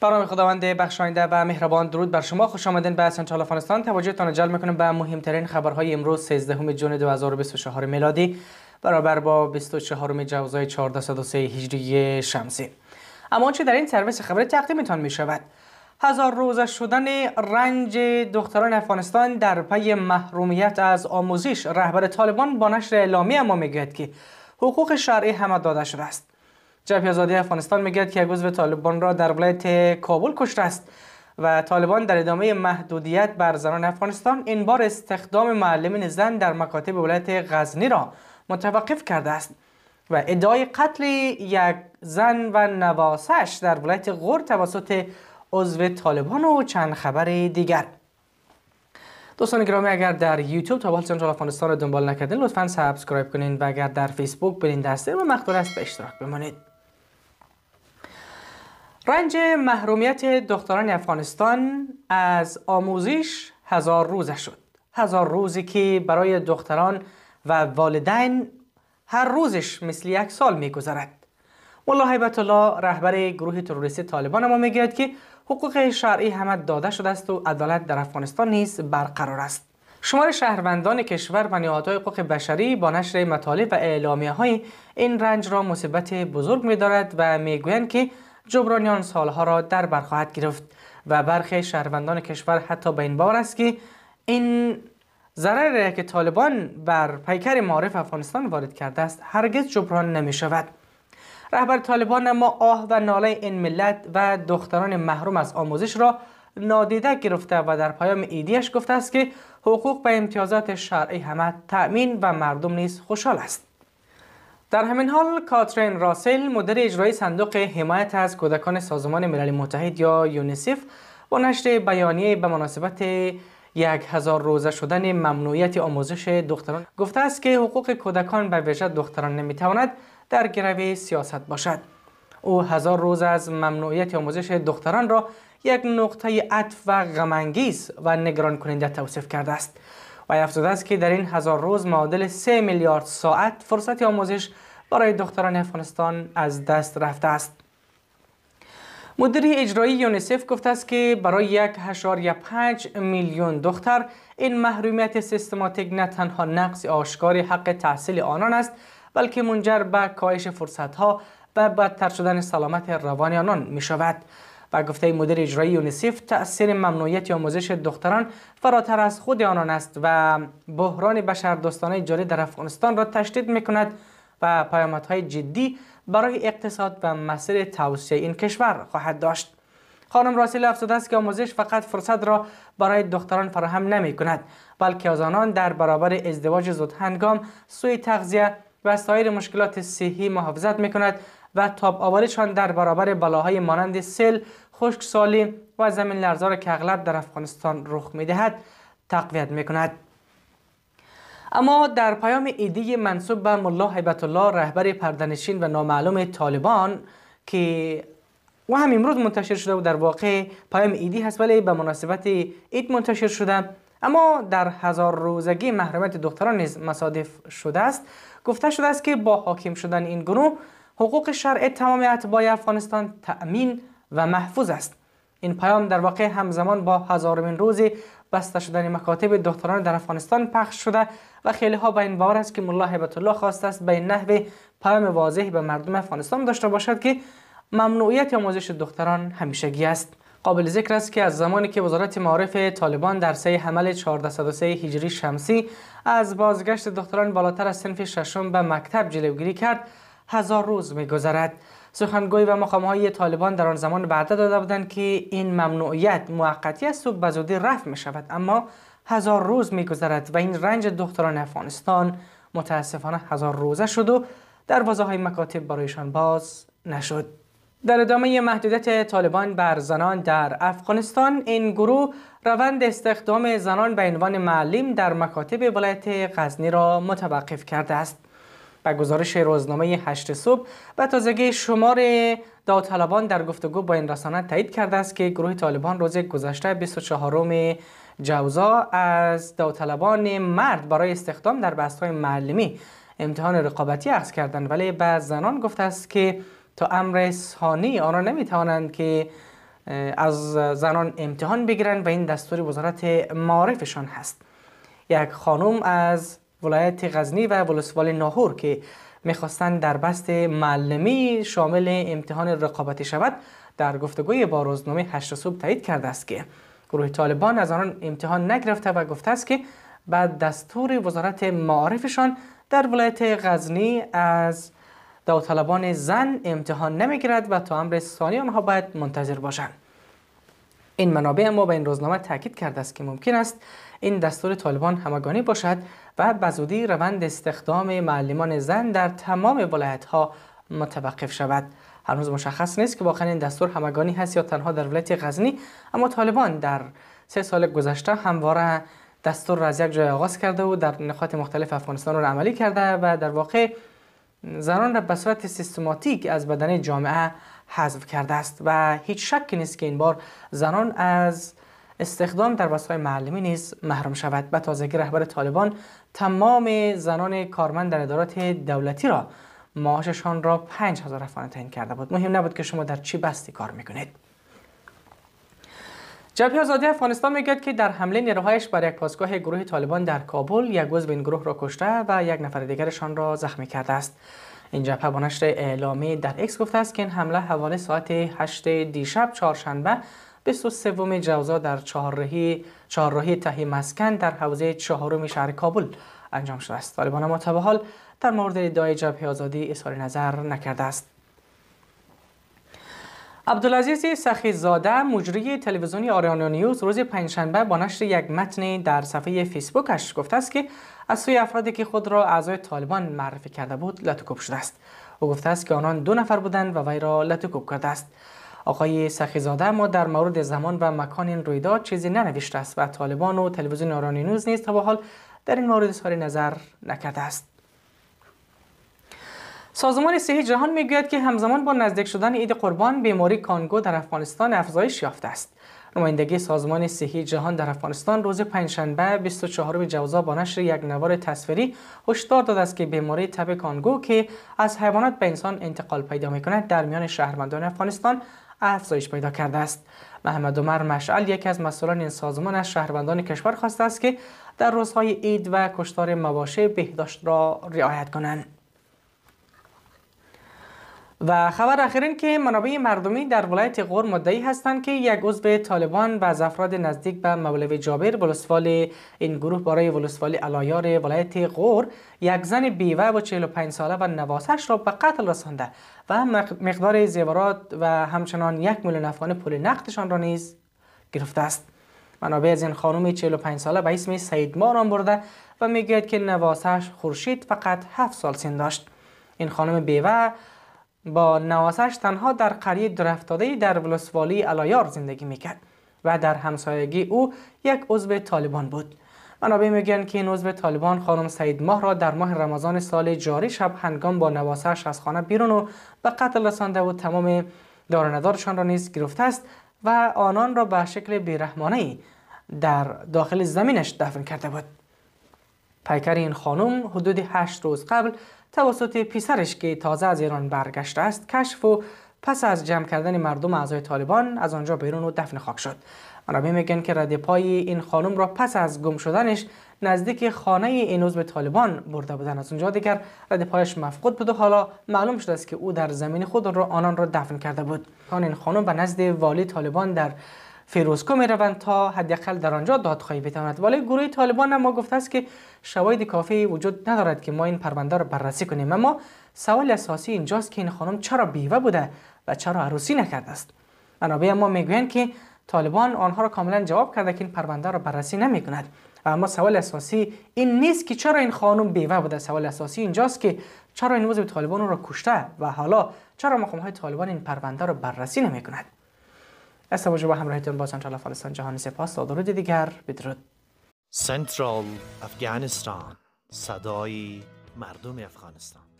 برام خداوند بخشاینده و مهربان درود بر شما خوش آمدین به سنترال افغانستان توجهتان جلب میکنم به مهمترین خبرهای امروز 13 جون 2024 میلادی برابر با 24 جوزای 1403 هجری شمسی اما چه در این سرویس خبر تقدیمتان می شود هزار روزه شدن رنج دختران افغانستان در پی محرومیت از آموزش رهبر طالبان با نشر اعلامی اما میگوید که حقوق شرعی همه داده شده است جبهه آزادی افغانستان میگوید که یک عضو طالبان را در ولایت کابل کشته است و طالبان در ادامه محدودیت بر زنان افغانستان این بار استخدام معلمین زن در مکاتب ولایت غزنی را متوقف کرده است و ادعای قتل یک زن و نواسش در ولایت غور توسط عضو طالبان و چند خبر دیگر دوستان گرامی اگر در یوتیوب تا سنترال افغانستان را دنبال نکردین لطفا سابسکرایب کنین و اگر در فیسبوک برین دسته و مقدور است به اشتراک بمانید رنج محرومیت دختران افغانستان از آموزش هزار روزه شد هزار روزی که برای دختران و والدین هر روزش مثل یک سال میگذرد والله حیبت الله رهبر گروه تروریستی طالبان ما میگوید که حقوق شرعی همه داده شده است و عدالت در افغانستان نیز برقرار است شمار شهروندان کشور و نهادهای حقوق بشری با نشر مطالب و اعلامیه های این رنج را مصیبت بزرگ می‌دارد و میگویند که جبرانیان سالها را در بر خواهد گرفت و برخی شهروندان کشور حتی به این بار است که این ضرر که طالبان بر پیکر معارف افغانستان وارد کرده است هرگز جبران نمی شود رهبر طالبان اما آه و ناله این ملت و دختران محروم از آموزش را نادیده گرفته و در پایام ایدیش گفته است که حقوق به امتیازات شرعی همه تأمین و مردم نیز خوشحال است در همین حال کاترین راسل مدیر اجرایی صندوق حمایت از کودکان سازمان ملل متحد یا یونیسف با نشر بیانیه به مناسبت یک هزار روزه شدن ممنوعیت آموزش دختران گفته است که حقوق کودکان به ویژه دختران نمیتواند در گروه سیاست باشد او هزار روز از ممنوعیت آموزش دختران را یک نقطه عطف و غمانگیز و نگران کننده توصیف کرده است و افزوده است که در این هزار روز معادل 3 میلیارد ساعت فرصت آموزش برای دختران افغانستان از دست رفته است مدیر اجرایی یونیسف گفته است که برای 1.5 میلیون دختر این محرومیت سیستماتیک نه تنها نقص آشکار حق تحصیل آنان است بلکه منجر به کاهش فرصتها و بدتر شدن سلامت روان آنان می شود. و گفته مدیر اجرایی یونیسف تاثیر ممنوعیت آموزش دختران فراتر از خود آنان است و بحران بشردوستانه جاری در افغانستان را تشدید میکند و پیامدهای جدی برای اقتصاد و مسیر توسعه این کشور خواهد داشت خانم راسیل افزوده است که آموزش فقط فرصت را برای دختران فراهم نمی کند بلکه از آنان در برابر ازدواج زودهنگام سوی تغذیه و سایر مشکلات صحی محافظت می و تاب آوریشان در برابر بلاهای مانند سل، خشکسالی و زمین لرزار که اغلب در افغانستان رخ میدهد تقویت میکند. اما در پیام ایدی منصوب به ملا حیبت الله رهبر پردنشین و نامعلوم طالبان که و هم امروز منتشر شده و در واقع پیام ایدی هست ولی به مناسبت اید منتشر شده اما در هزار روزگی محرمت دختران نیز مصادف شده است گفته شده است که با حاکم شدن این گروه حقوق شرع تمام اتباع افغانستان تأمین و محفوظ است این پیام در واقع همزمان با هزارمین روز بسته شدن مکاتب دختران در افغانستان پخش شده و خیلی ها به این باور است که مولا حبت الله خواسته است به این نحو پیام واضح به مردم افغانستان داشته باشد که ممنوعیت آموزش دختران همیشگی است قابل ذکر است که از زمانی که وزارت معارف طالبان در سه حمل 1403 هجری شمسی از بازگشت دختران بالاتر از سنف ششم به مکتب جلوگیری کرد هزار روز میگذرد سخنگوی و مقامهای طالبان در آن زمان وعده داده بودند که این ممنوعیت موقتی است و به رفع می شود اما هزار روز میگذرد و این رنج دختران افغانستان متاسفانه هزار روزه شد و در های مکاتب برایشان باز نشد در ادامه محدودیت طالبان بر زنان در افغانستان این گروه روند استخدام زنان به عنوان معلم در مکاتب ولایت غزنی را متوقف کرده است به گزارش روزنامه هشت صبح به تازگی شمار داوطلبان در گفتگو با این رسانه تایید کرده است که گروه طالبان روز گذشته 24 جوزا از داوطلبان مرد برای استخدام در بستهای معلمی امتحان رقابتی عقص کردند ولی به زنان گفته است که تا امر ثانی آنها نمیتوانند که از زنان امتحان بگیرند و این دستور وزارت معارفشان هست یک خانم از ولایت غزنی و ولسوال ناهور که میخواستند در بست معلمی شامل امتحان رقابتی شود در گفتگوی با روزنامه هشت صبح تایید کرده است که گروه طالبان از آنان امتحان نگرفته و گفته است که بعد دستور وزارت معارفشان در ولایت غزنی از داوطلبان زن امتحان نمیگیرد و تا امر ثانی آنها باید منتظر باشند این منابع ما به این روزنامه تاکید کرده است که ممکن است این دستور طالبان همگانی باشد و بزودی روند استخدام معلمان زن در تمام ولایت ها متوقف شود هنوز مشخص نیست که واقعا این دستور همگانی هست یا تنها در ولایت غزنی اما طالبان در سه سال گذشته همواره دستور را از یک جای آغاز کرده و در نقاط مختلف افغانستان را عملی کرده و در واقع زنان را به صورت سیستماتیک از بدن جامعه حذف کرده است و هیچ شکی نیست که این بار زنان از استخدام در وسایل معلمی نیز محروم شود به تازگی رهبر طالبان تمام زنان کارمند در ادارات دولتی را معاششان را 5000 افغانی تعیین کرده بود مهم نبود که شما در چی بستی کار میکنید جبهه آزادی افغانستان میگوید که در حمله نیروهایش بر یک پاسگاه گروه طالبان در کابل یک عضو این گروه را کشته و یک نفر دیگرشان را زخمی کرده است این جبهه با در اکس گفته است که این حمله حوالی ساعت 8 دیشب چهارشنبه 23 جوزا در چهارراهی چهارراهی تهی مسکن در حوزه چهارم شهر کابل انجام شده است طالبان اما تا حال در مورد ادعای جبهه آزادی اظهار نظر نکرده است عبدالعزیز سخی زاده مجری تلویزیونی آریانا نیوز روز پنجشنبه با نشر یک متن در صفحه فیسبوکش گفته است که از سوی افرادی که خود را اعضای طالبان معرفی کرده بود لتوکوب شده است او گفته است که آنان دو نفر بودند و وی را لتوکوب کرده است آقای زاده ما در مورد زمان و مکان این رویداد چیزی ننوشته است و طالبان و تلویزیون آرانی نیوز نیز تا به حال در این مورد اظهار نظر نکرده است سازمان صحی جهان میگوید که همزمان با نزدیک شدن عید قربان بیماری کانگو در افغانستان افزایش یافته است نمایندگی سازمان صحی جهان در افغانستان روز پنجشنبه 24 جوزا با نشر یک نوار تصویری هشدار داد است که بیماری تب کانگو که از حیوانات به انسان انتقال پیدا می کند در میان شهروندان افغانستان افزایش پیدا کرده است محمد عمر مشعل یکی از مسئولان این سازمان از شهروندان کشور خواسته است که در روزهای عید و کشتار مباشه بهداشت را رعایت کنند و خبر آخرین که منابع مردمی در ولایت غور مدعی هستند که یک عضو طالبان و از افراد نزدیک به مولوی جابر ولسوال این گروه برای ولسوال علایار ولایت غور یک زن بیوه و 45 ساله و نواسش را به قتل رسانده و مقدار زیورات و همچنان یک میلیون افغان پول نقدشان را نیز گرفته است منابع از این خانم 45 ساله به اسم سید ماران برده و میگوید که نواسش خورشید فقط 7 سال سن داشت این خانم بیوه با نواسش تنها در قریه درافتادهی در ولسوالی الایار زندگی میکرد و در همسایگی او یک عضو طالبان بود. منابع میگن که این عضو طالبان خانم سعید ماه را در ماه رمضان سال جاری شب هنگام با نواسش از خانه بیرون و به قتل رسانده و تمام دارندارشان را نیز گرفته است و آنان را به شکل بیرحمانه در داخل زمینش دفن کرده بود. پیکر این خانم حدود 8 روز قبل توسط پسرش که تازه از ایران برگشته است کشف و پس از جمع کردن مردم اعضای طالبان از آنجا بیرون و دفن خاک شد منابع میگن که رد پای این خانم را پس از گم شدنش نزدیک خانه این به طالبان برده بودن از اونجا دیگر رد پایش مفقود بود و حالا معلوم شده است که او در زمین خود را آنان را دفن کرده بود آن این خانم به نزد والی طالبان در فیروزکو می روند تا حداقل در آنجا دادخواهی بتواند ولی گروه طالبان ما گفته است که شواهد کافی وجود ندارد که ما این پرونده را بررسی کنیم اما سوال اساسی اینجاست که این خانم چرا بیوه بوده و چرا عروسی نکرده است منابع ما میگویند که طالبان آنها را کاملا جواب کرده که این پرونده را بررسی نمی کند و اما سوال اساسی این نیست که چرا این خانم بیوه بوده سوال اساسی اینجاست که چرا این عضو طالبان را کشته و حالا چرا مقام های طالبان این پرونده را بررسی نمی کند از توجه به همراهیتون با سنترال افغانستان جهان سپاس تا درود دیگر بدرود سنترال افغانستان صدای مردم افغانستان